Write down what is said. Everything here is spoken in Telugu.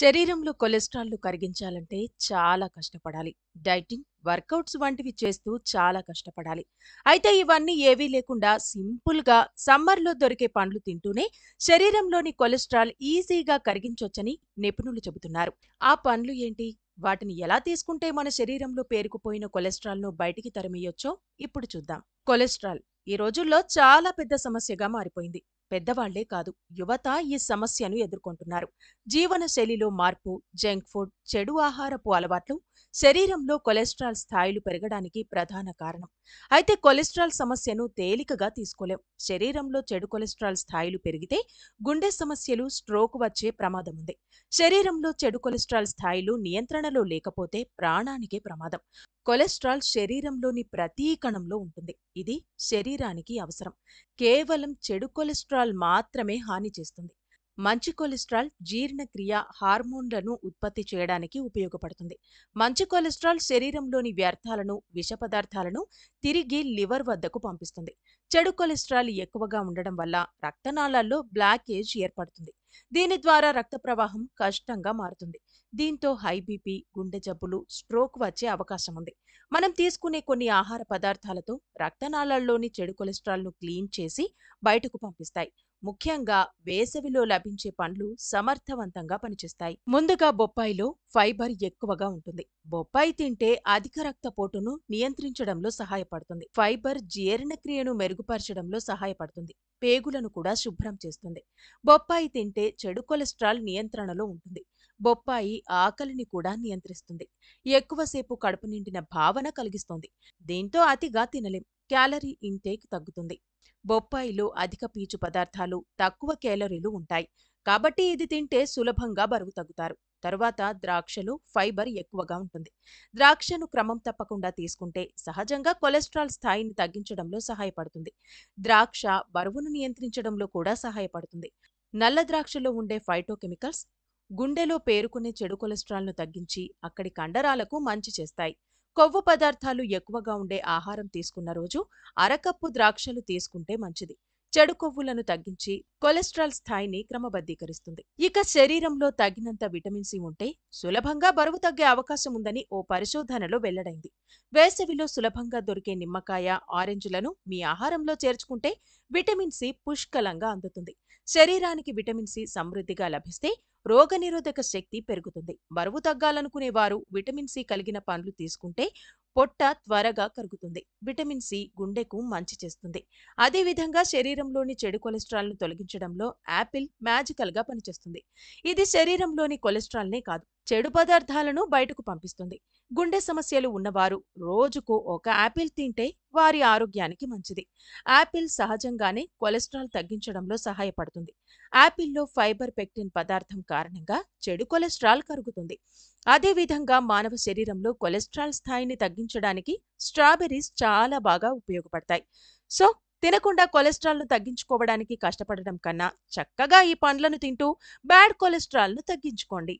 శరీరంలో కొలెస్ట్రాల్ను కరిగించాలంటే చాలా కష్టపడాలి డైటింగ్ వర్కౌట్స్ వంటివి చేస్తూ చాలా కష్టపడాలి అయితే ఇవన్నీ ఏవీ లేకుండా సింపుల్గా సమ్మర్లో దొరికే పండ్లు తింటూనే శరీరంలోని కొలెస్ట్రాల్ ఈజీగా కరిగించొచ్చని నిపుణులు చెబుతున్నారు ఆ పండ్లు ఏంటి వాటిని ఎలా తీసుకుంటే మన శరీరంలో పేరుకుపోయిన కొలెస్ట్రాల్ను బయటికి తరిమేయొచ్చో ఇప్పుడు చూద్దాం కొలెస్ట్రాల్ ఈ రోజుల్లో చాలా పెద్ద సమస్యగా మారిపోయింది పెద్దవాళ్లే కాదు యువత ఈ సమస్యను ఎదుర్కొంటున్నారు జీవనశైలిలో మార్పు జంక్ ఫుడ్ చెడు ఆహారపు అలవాట్లు శరీరంలో కొలెస్ట్రాల్ స్థాయిలు పెరగడానికి ప్రధాన కారణం అయితే కొలెస్ట్రాల్ సమస్యను తేలికగా తీసుకోలేం శరీరంలో చెడు కొలెస్ట్రాల్ స్థాయిలు పెరిగితే గుండె సమస్యలు స్ట్రోక్ వచ్చే ప్రమాదం ఉంది శరీరంలో చెడు కొలెస్ట్రాల్ స్థాయిలు నియంత్రణలో లేకపోతే ప్రాణానికే ప్రమాదం కొలెస్ట్రాల్ శరీరంలోని ప్రతి కణంలో ఉంటుంది ఇది శరీరానికి అవసరం కేవలం చెడు కొలెస్ట్రాల్ మాత్రమే హాని చేస్తుంది మంచి కొలెస్ట్రాల్ జీర్ణక్రియ హార్మోన్లను ఉత్పత్తి చేయడానికి ఉపయోగపడుతుంది మంచి కొలెస్ట్రాల్ శరీరంలోని వ్యర్థాలను విష పదార్థాలను తిరిగి లివర్ వద్దకు పంపిస్తుంది చెడు కొలెస్ట్రాల్ ఎక్కువగా ఉండడం వల్ల రక్తనాళాల్లో బ్లాకేజ్ ఏర్పడుతుంది దీని ద్వారా రక్త ప్రవాహం కష్టంగా మారుతుంది దీంతో హై బీపీ గుండె జబ్బులు స్ట్రోక్ వచ్చే అవకాశం ఉంది మనం తీసుకునే కొన్ని ఆహార పదార్థాలతో రక్తనాళాల్లోని చెడు కొలెస్ట్రాల్ను క్లీన్ చేసి బయటకు పంపిస్తాయి ముఖ్యంగా వేసవిలో లభించే పండ్లు సమర్థవంతంగా పనిచేస్తాయి ముందుగా బొప్పాయిలో ఫైబర్ ఎక్కువగా ఉంటుంది బొప్పాయి తింటే అధిక రక్తపోటును నియంత్రించడంలో సహాయపడుతుంది ఫైబర్ జీర్ణక్రియను మెరుగుపరచడంలో సహాయపడుతుంది పేగులను కూడా శుభ్రం చేస్తుంది బొప్పాయి తింటే చెడు కొలెస్ట్రాల్ నియంత్రణలో ఉంటుంది బొప్పాయి ఆకలిని కూడా నియంత్రిస్తుంది ఎక్కువసేపు కడుపు నిండిన భావన కలిగిస్తుంది దీంతో అతిగా తినలేం క్యాలరీ ఇంటేక్ తగ్గుతుంది బొప్పాయిలో అధిక పీచు పదార్థాలు తక్కువ క్యాలరీలు ఉంటాయి కాబట్టి ఇది తింటే సులభంగా బరువు తగ్గుతారు తరువాత ద్రాక్షలు ఫైబర్ ఎక్కువగా ఉంటుంది ద్రాక్షను క్రమం తప్పకుండా తీసుకుంటే సహజంగా కొలెస్ట్రాల్ స్థాయిని తగ్గించడంలో సహాయపడుతుంది ద్రాక్ష బరువును నియంత్రించడంలో కూడా సహాయపడుతుంది నల్ల ద్రాక్షలో ఉండే ఫైటోకెమికల్స్ గుండెలో పేరుకునే చెడు కొలెస్ట్రాల్ను తగ్గించి అక్కడి కండరాలకు మంచి చేస్తాయి కొవ్వు పదార్థాలు ఎక్కువగా ఉండే ఆహారం తీసుకున్న రోజు అరకప్పు ద్రాక్షలు తీసుకుంటే మంచిది చెడు కొవ్వులను తగ్గించి కొలెస్ట్రాల్ స్థాయిని క్రమబద్ధీకరిస్తుంది ఇక శరీరంలో తగినంత విటమిన్ సి ఉంటే సులభంగా బరువు తగ్గే అవకాశం ఉందని ఓ పరిశోధనలో వెల్లడైంది వేసవిలో సులభంగా దొరికే నిమ్మకాయ ఆరెంజులను మీ ఆహారంలో చేర్చుకుంటే విటమిన్ సి పుష్కలంగా అందుతుంది శరీరానికి విటమిన్ సి సమృద్ధిగా లభిస్తే రోగనిరోధక శక్తి పెరుగుతుంది బరువు తగ్గాలనుకునే వారు విటమిన్ సి కలిగిన పండ్లు తీసుకుంటే పొట్ట త్వరగా కరుగుతుంది విటమిన్ సి గుండెకు మంచి చేస్తుంది అదేవిధంగా శరీరంలోని చెడు కొలెస్ట్రాల్ను తొలగించడంలో యాపిల్ మ్యాజికల్గా పనిచేస్తుంది ఇది శరీరంలోని కొలెస్ట్రాల్నే కాదు చెడు పదార్థాలను బయటకు పంపిస్తుంది గుండె సమస్యలు ఉన్నవారు రోజుకు ఒక యాపిల్ తింటే వారి ఆరోగ్యానికి మంచిది యాపిల్ సహజంగానే కొలెస్ట్రాల్ తగ్గించడంలో సహాయపడుతుంది యాపిల్లో ఫైబర్ పెక్టిన్ పదార్థం కారణంగా చెడు కొలెస్ట్రాల్ కరుగుతుంది అదేవిధంగా మానవ శరీరంలో కొలెస్ట్రాల్ స్థాయిని తగ్గించడానికి స్ట్రాబెర్రీస్ చాలా బాగా ఉపయోగపడతాయి సో తినకుండా కొలెస్ట్రాల్ను తగ్గించుకోవడానికి కష్టపడడం కన్నా చక్కగా ఈ పండ్లను తింటూ బ్యాడ్ కొలెస్ట్రాల్ను తగ్గించుకోండి